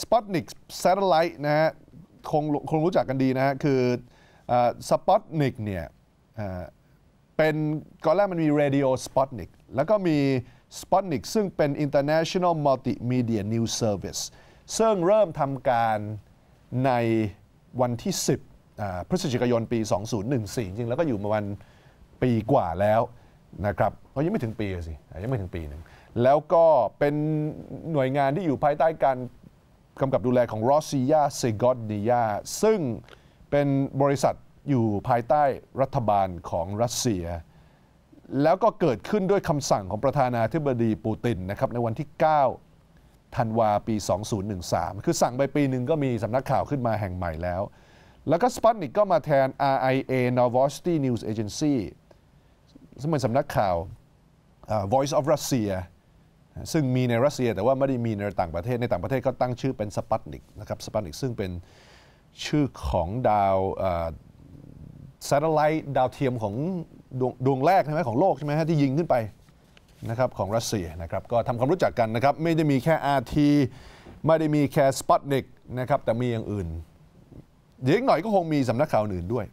Sputnik Satellite นะฮะคงคงรู้จักกันดีนะฮะคือสปอตนิกเนี่ยเป็นก่อนแรกมันมี Radio Sputnik แล้วก็มี Sputnik ซึ่งเป็น International Multimedia News Service ซึ่งเริ่มทำการในวันที่ 10พฤศจิกายนปี 2014 จริง แล้วก็อยู่มาวันปีกว่าแล้วนะครับเพราะยังไม่ถึงปีสิ ยังไม่ถึงปีหนึ่งแล้วก็เป็นหน่วยงานที่อยู่ภายใต้การกำกับดูแลของ r o s s i a s e g o d n i a ซึ่งเป็นบริษัทอยู่ภายใต้รัฐบาลของรัสเซีย แล้วก็เกิดขึ้นด้วยคำสั่งของประธานาธิบดีปูตินนะครับ ในวันที่9ธันวาปี 2013 คือสั่งไปปีหนึ่งก็มีสำนักข่าวขึ้นมาแห่งใหม่แล้ว แล้วก็สปัตนิกก็มาแทน RIA Novosti News Agency ซึ่งเป็นสำนักข่าว Voice of Russia ซึ่งมีในรัสเซียแต่ว่าไม่ได้มีในต่างประเทศในต่างประเทศก็ตั้งชื่อเป็นสปัตนิกนะครับสปัตนิกซึ่งเป็นชื่อของดาวซาตไลท์ดาวเทียมของดวงดวงแรกใช่ไหมของโลกใช่ไหมฮะที่ยิงขึ้นไปนะครับของรัสเซียนะครับก็ทำความรู้จักกันนะครับ ไม่ได้มีแค่ RT ไม่ได้มีแค่สปอตนิกนะครับแต่มีอย่างอื่น เดี๋ยวอีกหน่อยก็คงมีสำนักข่าวอื่นด้วย